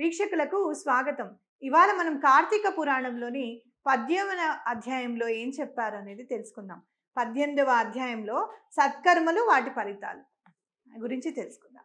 వీక్షకులకు స్వాగతం ఇవాళ మనం కార్తీక పురాణంలోని పద్యమన అధ్యాయంలో ఏం చెప్పారు అనేది తెలుసుకుందాం పద్దెనిమిదవ అధ్యాయంలో సత్కర్మలు వాటి ఫలితాలు గురించి తెలుసుకుందాం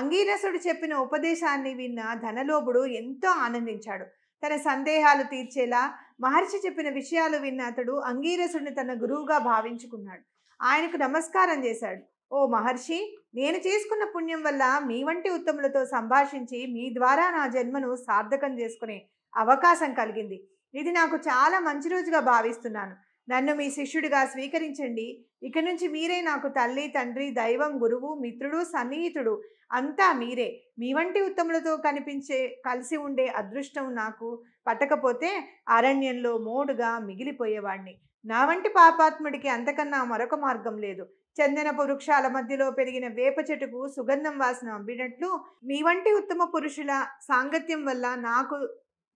అంగీరసుడు చెప్పిన ఉపదేశాన్ని విన్న ధనలోభుడు ఎంతో ఆనందించాడు తన సందేహాలు తీర్చేలా మహర్షి చెప్పిన విషయాలు విన్న అతడు అంగీరసుడిని తన గురువుగా భావించుకున్నాడు ఆయనకు నమస్కారం చేశాడు ఓ మహర్షి నేను చేసుకున్న పుణ్యం వల్ల మీ వంటి ఉత్తములతో సంభాషించి మీ ద్వారా నా జన్మను సార్థకం చేసుకునే అవకాశం కలిగింది ఇది నాకు చాలా మంచి రోజుగా భావిస్తున్నాను నన్ను మీ శిష్యుడిగా స్వీకరించండి ఇక నుంచి మీరే నాకు తల్లి తండ్రి దైవం గురువు మిత్రుడు సన్నిహితుడు అంతా మీరే మీ వంటి ఉత్తములతో కనిపించే కలిసి ఉండే అదృష్టం నాకు పట్టకపోతే అరణ్యంలో మోడుగా మిగిలిపోయేవాణ్ణి నా వంటి పాపాత్ముడికి అంతకన్నా మరొక మార్గం లేదు చందనపు వృక్షాల మధ్యలో పెరిగిన వేప చెట్టుకు సుగంధం వాసన అమ్మినట్లు మీ వంటి ఉత్తమ పురుషుల సాంగత్యం వల్ల నాకు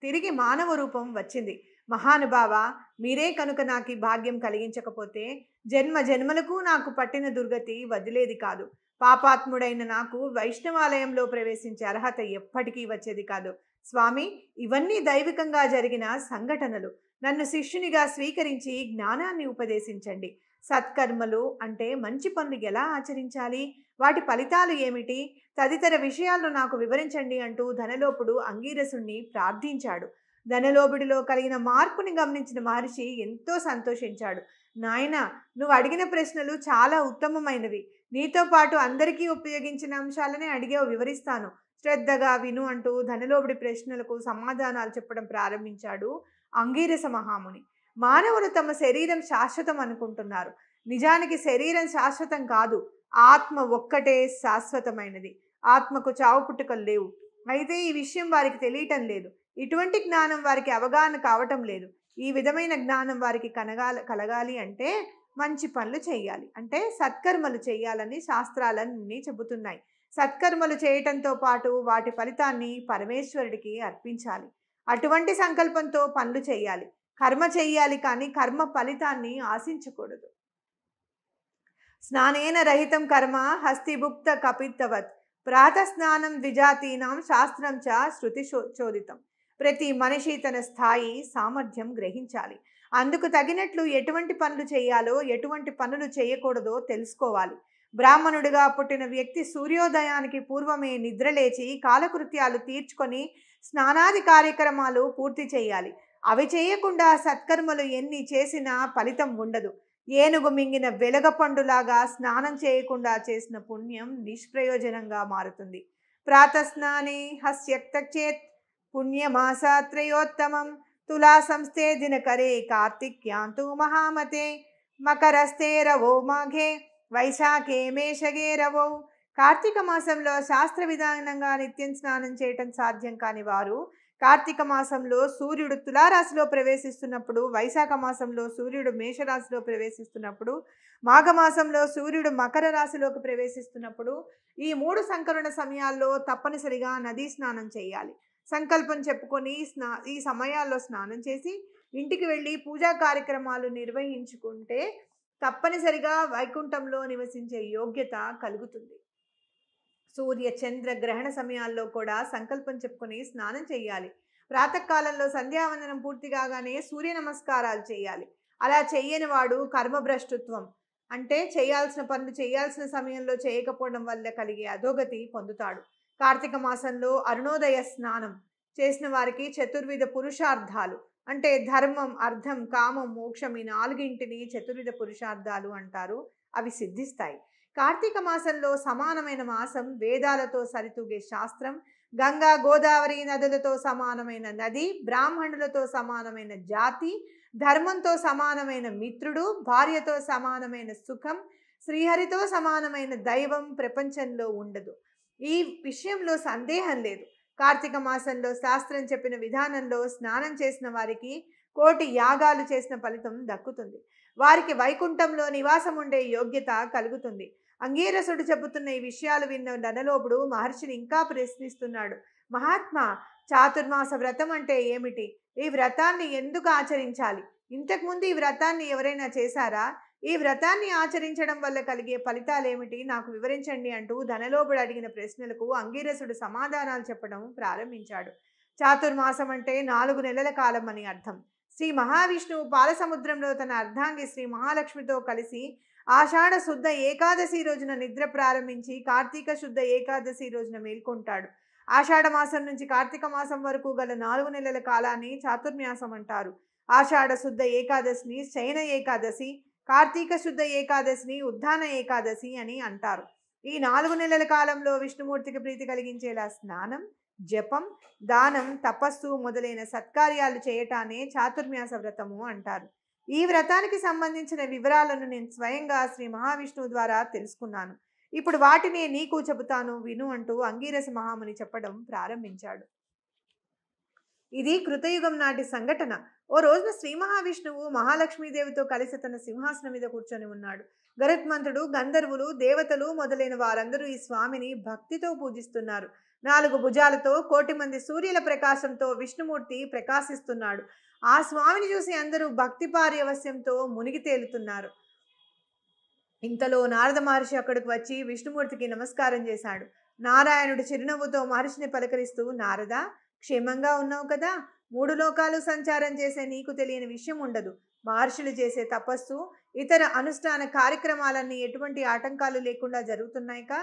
తిరిగి మానవ రూపం వచ్చింది మహానుభావ మీరే కనుక నాకు ఈ భాగ్యం కలిగించకపోతే జన్మ జన్మలకు నాకు పట్టిన దుర్గతి వదిలేది కాదు పాపాత్ముడైన నాకు వైష్ణవాలయంలో ప్రవేశించే అర్హత ఎప్పటికీ వచ్చేది కాదు స్వామి ఇవన్నీ దైవికంగా జరిగిన సంఘటనలు నన్ను శిష్యునిగా స్వీకరించి జ్ఞానాన్ని ఉపదేశించండి సత్కర్మలు అంటే మంచి పనులు ఎలా ఆచరించాలి వాటి ఫలితాలు ఏమిటి తదితర విషయాలను నాకు వివరించండి అంటూ ధనలోపుడు అంగీరసుణ్ణి ప్రార్థించాడు ధనలోబిడిలో కలిగిన మార్పుని గమనించిన మహర్షి ఎంతో సంతోషించాడు నాయన నువ్వు అడిగిన ప్రశ్నలు చాలా ఉత్తమమైనవి నీతో పాటు అందరికీ ఉపయోగించిన అంశాలనే అడిగావు వివరిస్తాను శ్రద్ధగా విను అంటూ ధనలోబడి ప్రశ్నలకు సమాధానాలు చెప్పడం ప్రారంభించాడు అంగీరస మహాముని మానవులు తమ శరీరం శాశ్వతం అనుకుంటున్నారు నిజానికి శరీరం శాశ్వతం కాదు ఆత్మ ఒక్కటే శాశ్వతమైనది ఆత్మకు చావు పుట్టుకలు లేవు అయితే ఈ విషయం వారికి తెలియటం లేదు ఇటువంటి జ్ఞానం వారికి అవగాహన కావటం లేదు ఈ విధమైన జ్ఞానం వారికి కనగాల కలగాలి అంటే మంచి పనులు చేయాలి అంటే సత్కర్మలు చేయాలని శాస్త్రాలన్నీ చెబుతున్నాయి సత్కర్మలు చేయటంతో పాటు వాటి ఫలితాన్ని పరమేశ్వరుడికి అర్పించాలి అటువంటి సంకల్పంతో పనులు చేయాలి కర్మ చేయాలి కానీ కర్మ ఫలితాన్ని ఆశించకూడదు స్నానేన రహితం కర్మ హస్తిభుక్త కపిత్తవత్ స్నానం ద్విజాతీనాం శాస్త్రం చ శృతి చోదితం ప్రతి మనిషి తన స్థాయి సామర్థ్యం గ్రహించాలి అందుకు తగినట్లు ఎటువంటి పనులు చేయాలో ఎటువంటి పనులు చేయకూడదో తెలుసుకోవాలి బ్రాహ్మణుడిగా పుట్టిన వ్యక్తి సూర్యోదయానికి పూర్వమే నిద్రలేచి కాలకృత్యాలు తీర్చుకొని స్నానాది కార్యక్రమాలు పూర్తి చేయాలి అవి చేయకుండా సత్కర్మలు ఎన్ని చేసినా ఫలితం ఉండదు ఏనుగు మింగిన పండులాగా స్నానం చేయకుండా చేసిన పుణ్యం నిష్ప్రయోజనంగా మారుతుంది హస్యక్త హస్యక్తచేత్ पुण्यमासात्रयोत्तमं తులా సంస్థే దినకరే तु మహామతే మకరస్తే రవో మాఘే వైశాఖే మేషగే రవో కార్తీక మాసంలో శాస్త్ర విధానంగా నిత్యం స్నానం చేయటం సాధ్యం కాని వారు కార్తీక మాసంలో సూర్యుడు తులారాశిలో ప్రవేశిస్తున్నప్పుడు వైశాఖ మాసంలో సూర్యుడు మేషరాశిలో ప్రవేశిస్తున్నప్పుడు మాఘమాసంలో సూర్యుడు మకర రాశిలోకి ప్రవేశిస్తున్నప్పుడు ఈ మూడు సంకరణ సమయాల్లో తప్పనిసరిగా నదీ స్నానం చేయాలి సంకల్పం చెప్పుకొని స్నా ఈ సమయాల్లో స్నానం చేసి ఇంటికి వెళ్ళి పూజా కార్యక్రమాలు నిర్వహించుకుంటే తప్పనిసరిగా వైకుంఠంలో నివసించే యోగ్యత కలుగుతుంది సూర్య చంద్ర గ్రహణ సమయాల్లో కూడా సంకల్పం చెప్పుకొని స్నానం చేయాలి ప్రాతకాలంలో సంధ్యావందనం పూర్తి కాగానే సూర్య నమస్కారాలు చేయాలి అలా చేయని వాడు కర్మభ్రష్టుత్వం అంటే చేయాల్సిన పనులు చేయాల్సిన సమయంలో చేయకపోవడం వల్ల కలిగే అధోగతి పొందుతాడు కార్తీక మాసంలో అరుణోదయ స్నానం చేసిన వారికి చతుర్విధ పురుషార్థాలు అంటే ధర్మం అర్థం కామం మోక్షం ఈ నాలుగింటిని చతుర్విధ పురుషార్థాలు అంటారు అవి సిద్ధిస్తాయి కార్తీక మాసంలో సమానమైన మాసం వేదాలతో సరితూగే శాస్త్రం గంగా గోదావరి నదులతో సమానమైన నది బ్రాహ్మణులతో సమానమైన జాతి ధర్మంతో సమానమైన మిత్రుడు భార్యతో సమానమైన సుఖం శ్రీహరితో సమానమైన దైవం ప్రపంచంలో ఉండదు ఈ విషయంలో సందేహం లేదు కార్తీక మాసంలో శాస్త్రం చెప్పిన విధానంలో స్నానం చేసిన వారికి కోటి యాగాలు చేసిన ఫలితం దక్కుతుంది వారికి వైకుంఠంలో నివాసం ఉండే యోగ్యత కలుగుతుంది అంగీరసుడు చెబుతున్న ఈ విషయాలు విన్న ననలోపుడు మహర్షిని ఇంకా ప్రశ్నిస్తున్నాడు మహాత్మా చాతుర్మాస వ్రతం అంటే ఏమిటి ఈ వ్రతాన్ని ఎందుకు ఆచరించాలి ఇంతకుముందు ఈ వ్రతాన్ని ఎవరైనా చేశారా ఈ వ్రతాన్ని ఆచరించడం వల్ల కలిగే ఫలితాలేమిటి నాకు వివరించండి అంటూ ధనలోపుడు అడిగిన ప్రశ్నలకు అంగీరసుడు సమాధానాలు చెప్పడం ప్రారంభించాడు చాతుర్మాసం అంటే నాలుగు నెలల కాలం అని అర్థం శ్రీ మహావిష్ణువు పాలసముద్రంలో తన అర్ధాంగి శ్రీ మహాలక్ష్మితో కలిసి ఆషాఢ శుద్ధ ఏకాదశి రోజున నిద్ర ప్రారంభించి కార్తీక శుద్ధ ఏకాదశి రోజున మేల్కొంటాడు ఆషాఢ మాసం నుంచి కార్తీక మాసం వరకు గల నాలుగు నెలల కాలాన్ని చాతుర్మ్యాసం అంటారు ఆషాఢ శుద్ధ ఏకాదశిని శయన ఏకాదశి కార్తీక శుద్ధ ఏకాదశిని ఉద్ధాన ఏకాదశి అని అంటారు ఈ నాలుగు నెలల కాలంలో విష్ణుమూర్తికి ప్రీతి కలిగించేలా స్నానం జపం దానం తపస్సు మొదలైన సత్కార్యాలు చేయటానే చాతుర్మ్యాస వ్రతము అంటారు ఈ వ్రతానికి సంబంధించిన వివరాలను నేను స్వయంగా శ్రీ మహావిష్ణువు ద్వారా తెలుసుకున్నాను ఇప్పుడు వాటిని నీకు చెబుతాను విను అంటూ అంగీరస మహాముని చెప్పడం ప్రారంభించాడు ఇది కృతయుగం నాటి సంఘటన ఓ రోజున శ్రీ మహావిష్ణువు మహాలక్ష్మీదేవితో కలిసి తన సింహాసనం మీద కూర్చొని ఉన్నాడు గరత్మంతుడు గంధర్వులు దేవతలు మొదలైన వారందరూ ఈ స్వామిని భక్తితో పూజిస్తున్నారు నాలుగు భుజాలతో కోటి మంది సూర్యుల ప్రకాశంతో విష్ణుమూర్తి ప్రకాశిస్తున్నాడు ఆ స్వామిని చూసి అందరూ భక్తి పార్యవశ్యంతో మునిగి తేలుతున్నారు ఇంతలో నారద మహర్షి అక్కడికి వచ్చి విష్ణుమూర్తికి నమస్కారం చేశాడు నారాయణుడు చిరునవ్వుతో మహర్షిని పలకరిస్తూ నారద క్షేమంగా ఉన్నావు కదా మూడు లోకాలు సంచారం చేసే నీకు తెలియని విషయం ఉండదు మహర్షులు చేసే తపస్సు ఇతర అనుష్ఠాన కార్యక్రమాలన్నీ ఎటువంటి ఆటంకాలు లేకుండా జరుగుతున్నాయి కా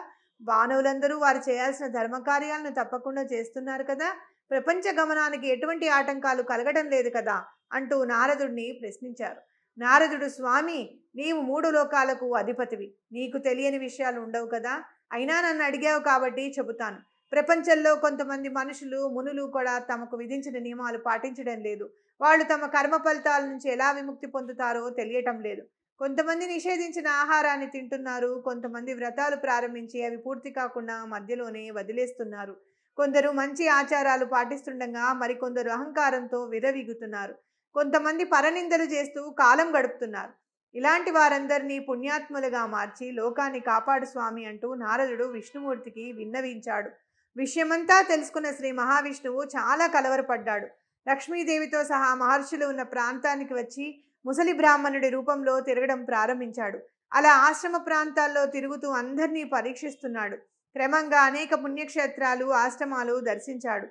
బానవులందరూ వారు చేయాల్సిన ధర్మ కార్యాలను తప్పకుండా చేస్తున్నారు కదా ప్రపంచ గమనానికి ఎటువంటి ఆటంకాలు కలగడం లేదు కదా అంటూ నారదుడిని ప్రశ్నించారు నారదుడు స్వామి నీవు మూడు లోకాలకు అధిపతివి నీకు తెలియని విషయాలు ఉండవు కదా అయినా నన్ను అడిగావు కాబట్టి చెబుతాను ప్రపంచంలో కొంతమంది మనుషులు మునులు కూడా తమకు విధించిన నియమాలు పాటించడం లేదు వాళ్ళు తమ కర్మ ఫలితాల నుంచి ఎలా విముక్తి పొందుతారో తెలియటం లేదు కొంతమంది నిషేధించిన ఆహారాన్ని తింటున్నారు కొంతమంది వ్రతాలు ప్రారంభించి అవి పూర్తి కాకుండా మధ్యలోనే వదిలేస్తున్నారు కొందరు మంచి ఆచారాలు పాటిస్తుండగా మరికొందరు అహంకారంతో విరవీగుతున్నారు కొంతమంది పరనిందలు చేస్తూ కాలం గడుపుతున్నారు ఇలాంటి వారందరినీ పుణ్యాత్ములుగా మార్చి లోకాన్ని కాపాడు స్వామి అంటూ నారదుడు విష్ణుమూర్తికి విన్నవించాడు విషయమంతా తెలుసుకున్న శ్రీ మహావిష్ణువు చాలా కలవరపడ్డాడు లక్ష్మీదేవితో సహా మహర్షులు ఉన్న ప్రాంతానికి వచ్చి ముసలి బ్రాహ్మణుడి రూపంలో తిరగడం ప్రారంభించాడు అలా ఆశ్రమ ప్రాంతాల్లో తిరుగుతూ అందరినీ పరీక్షిస్తున్నాడు క్రమంగా అనేక పుణ్యక్షేత్రాలు ఆశ్రమాలు దర్శించాడు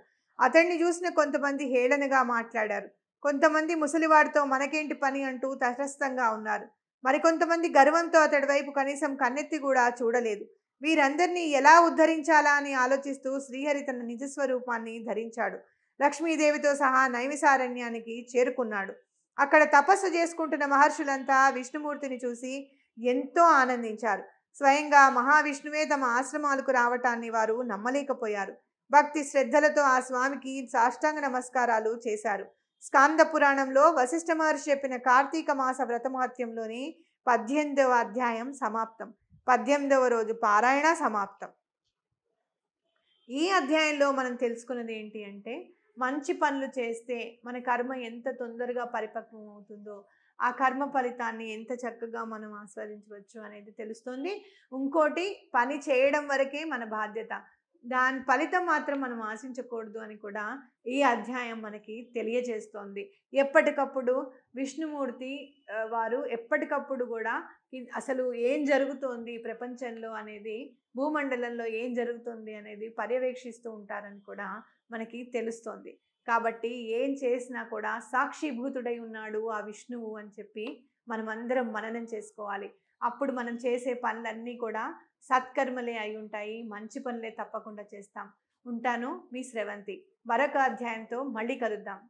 అతన్ని చూసిన కొంతమంది హేళనగా మాట్లాడారు కొంతమంది ముసలివాడితో మనకేంటి పని అంటూ తటస్థంగా ఉన్నారు మరికొంతమంది గర్వంతో అతడి వైపు కనీసం కన్నెత్తి కూడా చూడలేదు వీరందరినీ ఎలా ఉద్ధరించాలా అని ఆలోచిస్తూ శ్రీహరి తన నిజస్వరూపాన్ని ధరించాడు లక్ష్మీదేవితో సహా నైవిసారణ్యానికి చేరుకున్నాడు అక్కడ తపస్సు చేసుకుంటున్న మహర్షులంతా విష్ణుమూర్తిని చూసి ఎంతో ఆనందించారు స్వయంగా మహావిష్ణువే తమ ఆశ్రమాలకు రావటాన్ని వారు నమ్మలేకపోయారు భక్తి శ్రద్ధలతో ఆ స్వామికి సాష్టాంగ నమస్కారాలు చేశారు స్కాంద పురాణంలో వశిష్ఠ మహర్షి చెప్పిన కార్తీక మాస వ్రతమాత్యంలోని పద్దెనిమిదవ అధ్యాయం సమాప్తం పద్దెనిమిదవ రోజు పారాయణ సమాప్తం ఈ అధ్యాయంలో మనం తెలుసుకున్నది ఏంటి అంటే మంచి పనులు చేస్తే మన కర్మ ఎంత తొందరగా పరిపక్వం అవుతుందో ఆ కర్మ ఫలితాన్ని ఎంత చక్కగా మనం ఆస్వాదించవచ్చు అనేది తెలుస్తుంది ఇంకోటి పని చేయడం వరకే మన బాధ్యత దాని ఫలితం మాత్రం మనం ఆశించకూడదు అని కూడా ఈ అధ్యాయం మనకి తెలియజేస్తోంది ఎప్పటికప్పుడు విష్ణుమూర్తి వారు ఎప్పటికప్పుడు కూడా అసలు ఏం జరుగుతోంది ప్రపంచంలో అనేది భూమండలంలో ఏం జరుగుతుంది అనేది పర్యవేక్షిస్తూ ఉంటారని కూడా మనకి తెలుస్తోంది కాబట్టి ఏం చేసినా కూడా సాక్షిభూతుడై ఉన్నాడు ఆ విష్ణువు అని చెప్పి మనమందరం మననం చేసుకోవాలి అప్పుడు మనం చేసే పనులన్నీ కూడా సత్కర్మలే అయి ఉంటాయి మంచి పనులే తప్పకుండా చేస్తాం ఉంటాను మీ శ్రవంతి మరొక అధ్యాయంతో మళ్ళీ కలుద్దాం